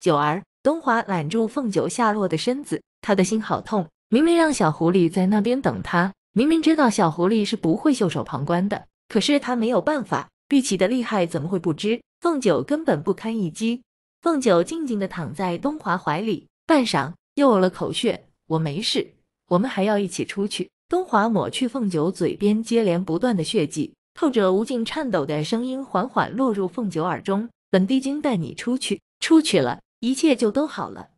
九儿，东华揽住凤九下落的身子，他的心好痛。明明让小狐狸在那边等他，明明知道小狐狸是不会袖手旁观的，可是他没有办法。碧琪的厉害怎么会不知？凤九根本不堪一击。凤九静静的躺在东华怀里，半晌又呕了口血。我没事，我们还要一起出去。东华抹去凤九嘴边接连不断的血迹，透着无尽颤抖的声音缓缓落入凤九耳中。本地精带你出去，出去了。一切就都好了。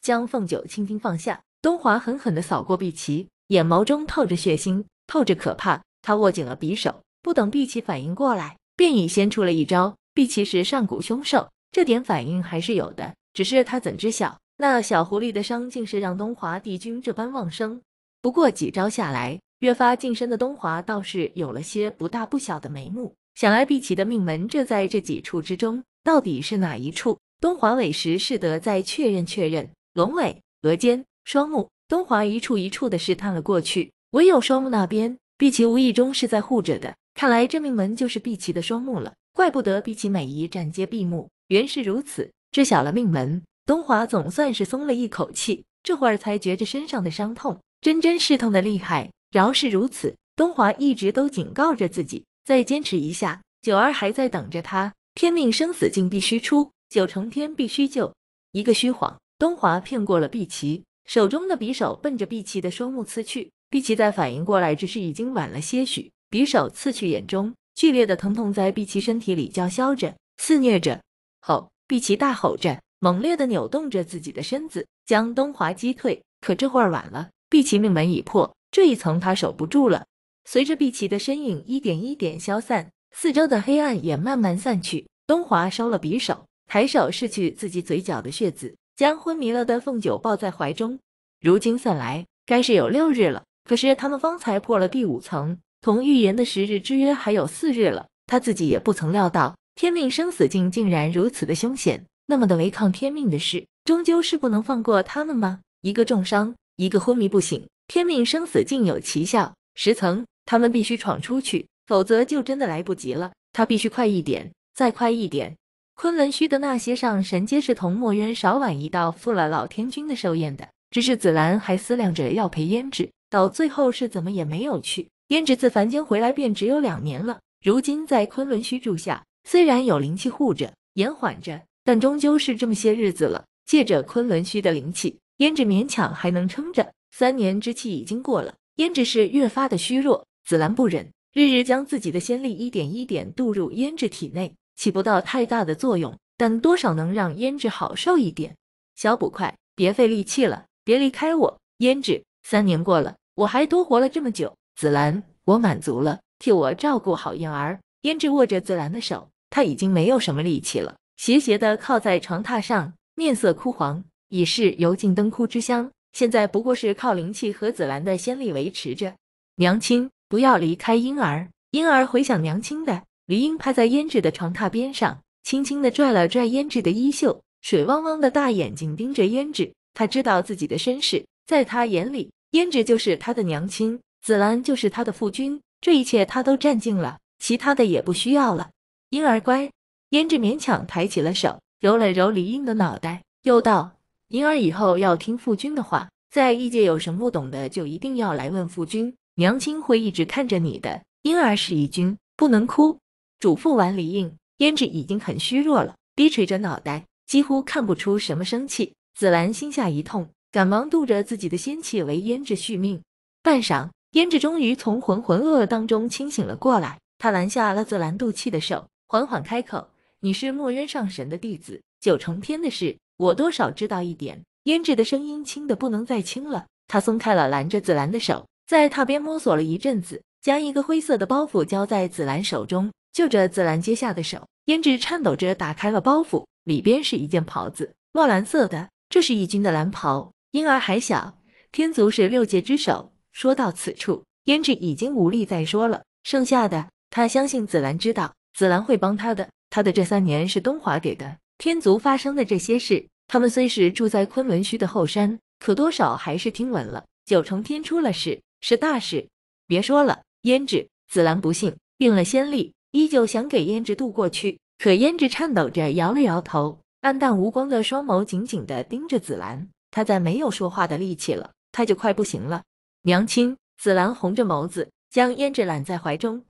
将凤九轻轻放下，东华狠狠地扫过碧琪，眼眸中透着血腥，透着可怕。他握紧了匕首，不等碧琪反应过来，便已先出了一招。碧琪是上古凶兽，这点反应还是有的。只是他怎知晓，那小狐狸的伤竟是让东华帝君这般旺盛？不过几招下来，越发近身的东华倒是有了些不大不小的眉目。想来碧琪的命门，这在这几处之中，到底是哪一处？东华委时，是得再确认确认。龙尾、额尖、双目，东华一处一处的试探了过去，唯有双目那边，碧琪无意中是在护着的。看来这命门就是碧琪的双目了，怪不得碧琪每一战皆闭目，原是如此。知晓了命门，东华总算是松了一口气。这会儿才觉着身上的伤痛，真真是痛的厉害。饶是如此，东华一直都警告着自己，再坚持一下，九儿还在等着他。天命生死境必须出。九重天必须救！一个虚晃，东华骗过了碧琪，手中的匕首奔着碧琪的双目刺去。碧琪在反应过来只是已经晚了些许，匕首刺去眼中，剧烈的疼痛在碧琪身体里叫嚣着，肆虐着。吼！碧琪大吼着，猛烈的扭动着自己的身子，将东华击退。可这会儿晚了，碧琪命门已破，这一层他守不住了。随着碧琪的身影一点一点消散，四周的黑暗也慢慢散去。东华收了匕首。抬手拭去自己嘴角的血渍，将昏迷了的凤九抱在怀中。如今算来，该是有六日了。可是他们方才破了第五层，同预言的十日之约还有四日了。他自己也不曾料到，天命生死境竟然如此的凶险。那么的违抗天命的事，终究是不能放过他们吗？一个重伤，一个昏迷不醒。天命生死境有奇效，十层他们必须闯出去，否则就真的来不及了。他必须快一点，再快一点。昆仑虚的那些上神皆是同墨渊、少晚一道赴了老天君的寿宴的。只是紫兰还思量着要陪胭脂，到最后是怎么也没有去。胭脂自凡间回来便只有两年了，如今在昆仑虚住下，虽然有灵气护着、延缓着，但终究是这么些日子了。借着昆仑虚的灵气，胭脂勉强还能撑着。三年之期已经过了，胭脂是越发的虚弱。紫兰不忍，日日将自己的仙力一点一点渡入胭脂体内。起不到太大的作用，但多少能让胭脂好受一点。小捕快，别费力气了，别离开我。胭脂，三年过了，我还多活了这么久。紫兰，我满足了，替我照顾好燕儿。胭脂握着紫兰的手，她已经没有什么力气了，斜斜的靠在床榻上，面色枯黄，已是油尽灯枯之香。现在不过是靠灵气和紫兰的仙力维持着。娘亲，不要离开婴儿，婴儿回想娘亲的。李英趴在胭脂的床榻边上，轻轻地拽了拽胭脂的衣袖，水汪汪的大眼睛盯着胭脂。他知道自己的身世，在他眼里，胭脂就是他的娘亲，紫兰就是他的父君。这一切他都占尽了，其他的也不需要了。婴儿乖。胭脂勉强抬起了手，揉了揉李英的脑袋，又道：“婴儿以后要听父君的话，在异界有什么不懂的，就一定要来问父君。娘亲会一直看着你的。婴儿是一君，不能哭。”嘱咐完李应，胭脂已经很虚弱了，低垂着脑袋，几乎看不出什么生气。紫兰心下一痛，赶忙渡着自己的仙气为胭脂续命。半晌，胭脂终于从浑浑噩噩当中清醒了过来。他拦下了紫兰渡气的手，缓缓开口：“你是墨渊上神的弟子，九重天的事，我多少知道一点。”胭脂的声音轻得不能再轻了，他松开了拦着紫兰的手，在榻边摸索了一阵子，将一个灰色的包袱交在紫兰手中。就着紫兰接下的手，胭脂颤抖着打开了包袱，里边是一件袍子，墨蓝色的，这是一军的蓝袍。婴儿还小，天族是六界之首。说到此处，胭脂已经无力再说了。剩下的，他相信紫兰知道，紫兰会帮他的。他的这三年是东华给的。天族发生的这些事，他们虽是住在昆仑虚的后山，可多少还是听闻了。九重天出了事，是大事。别说了，胭脂。紫兰不信，应了先例。依旧想给胭脂渡过去，可胭脂颤抖着摇了摇头，暗淡无光的双眸紧紧地盯着紫兰。她再没有说话的力气了，她就快不行了。娘亲，紫兰红着眸子，将胭脂揽在怀中。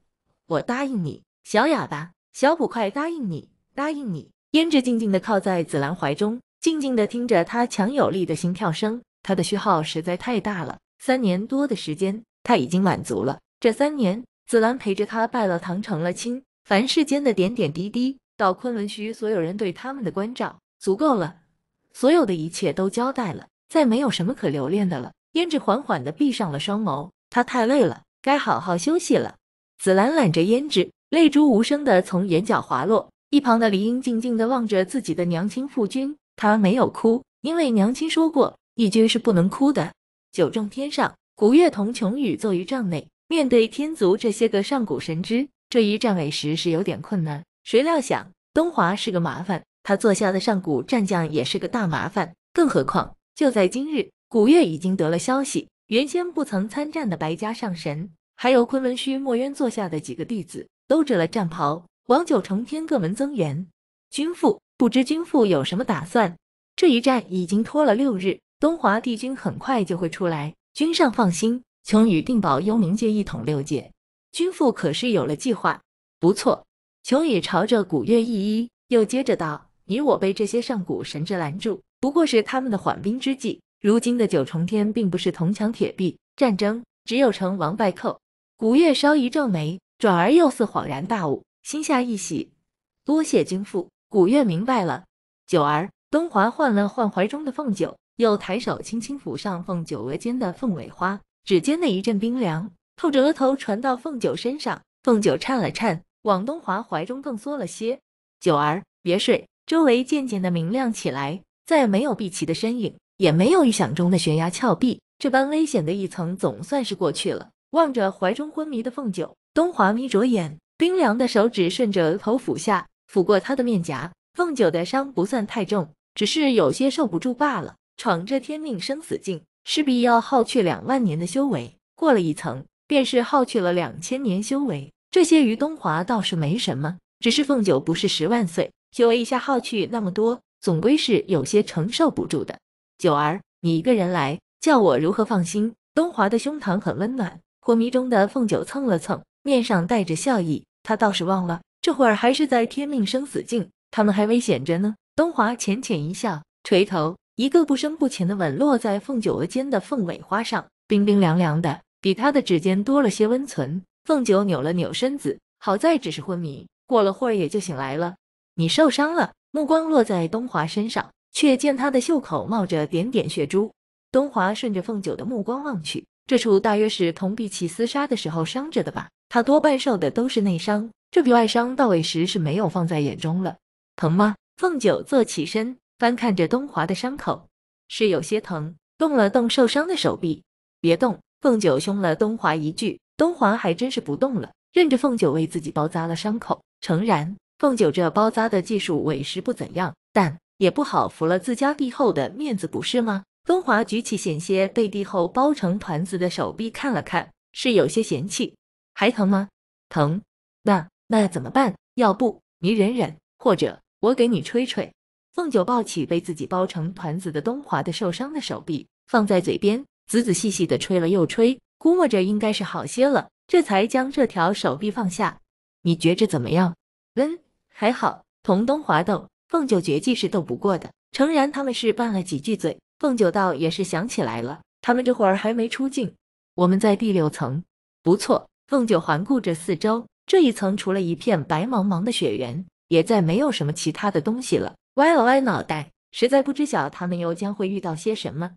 我答应你，小哑巴，小捕快，答应你，答应你。胭脂静静地靠在紫兰怀中，静静地听着她强有力的心跳声。她的虚耗实在太大了，三年多的时间，他已经满足了。这三年。紫兰陪着他拜了堂，成了亲。凡世间的点点滴滴，到昆仑虚，所有人对他们的关照足够了。所有的一切都交代了，再没有什么可留恋的了。胭脂缓缓地闭上了双眸，她太累了，该好好休息了。紫兰揽着胭脂，泪珠无声地从眼角滑落。一旁的黎英静静地望着自己的娘亲父君，她没有哭，因为娘亲说过，义君是不能哭的。九重天上，古月同琼宇坐于帐内。面对天族这些个上古神祗，这一战委时是有点困难。谁料想东华是个麻烦，他坐下的上古战将也是个大麻烦。更何况就在今日，古月已经得了消息，原先不曾参战的白家上神，还有昆仑虚墨渊座下的几个弟子，都着了战袍往九重天各门增援。君父，不知君父有什么打算？这一战已经拖了六日，东华帝君很快就会出来。君上放心。琼宇定保幽冥界一统六界，君父可是有了计划？不错，琼宇朝着古月一一，又接着道：“你我被这些上古神祗拦住，不过是他们的缓兵之计。如今的九重天并不是铜墙铁壁，战争只有成王败寇。”古月稍一皱眉，转而又似恍然大悟，心下一喜：“多谢君父。”古月明白了。九儿，东华换了换怀中的凤九，又抬手轻轻抚上凤九额间的凤尾花。指尖的一阵冰凉，透着额头传到凤九身上，凤九颤了颤，往东华怀中更缩了些。九儿，别睡。周围渐渐的明亮起来，再没有碧琪的身影，也没有预想中的悬崖峭壁，这般危险的一层总算是过去了。望着怀中昏迷的凤九，东华眯着眼，冰凉的手指顺着额头抚下，抚过他的面颊。凤九的伤不算太重，只是有些受不住罢了。闯这天命生死境。势必要耗去两万年的修为，过了一层便是耗去了两千年修为。这些于东华倒是没什么，只是凤九不是十万岁，修为一下耗去那么多，总归是有些承受不住的。九儿，你一个人来，叫我如何放心？东华的胸膛很温暖，昏迷中的凤九蹭了蹭，面上带着笑意。他倒是忘了，这会儿还是在天命生死境，他们还危险着呢。东华浅浅一笑，垂头。一个不深不浅的吻落在凤九额间的凤尾花上，冰冰凉凉的，比他的指尖多了些温存。凤九扭了扭身子，好在只是昏迷，过了会儿也就醒来了。你受伤了，目光落在东华身上，却见他的袖口冒着点点血珠。东华顺着凤九的目光望去，这处大约是同碧琪厮杀的时候伤着的吧？他多半受的都是内伤，这比外伤到尾时是没有放在眼中了。疼吗？凤九坐起身。翻看着东华的伤口，是有些疼，动了动受伤的手臂。别动！凤九凶了东华一句，东华还真是不动了，任着凤九为自己包扎了伤口。诚然，凤九这包扎的技术委实不怎样，但也不好拂了自家帝后的面子，不是吗？东华举起险些被帝后包成团子的手臂，看了看，是有些嫌弃。还疼吗？疼。那那怎么办？要不你忍忍，或者我给你吹吹。凤九抱起被自己包成团子的东华的受伤的手臂，放在嘴边，仔仔细细的吹了又吹，估摸着应该是好些了，这才将这条手臂放下。你觉着怎么样？嗯，还好。同东华斗，凤九绝技是斗不过的。诚然，他们是拌了几句嘴。凤九倒也是想起来了，他们这会儿还没出镜，我们在第六层。不错。凤九环顾着四周，这一层除了一片白茫茫的雪原，也再没有什么其他的东西了。歪了歪脑袋，实在不知晓他们又将会遇到些什么。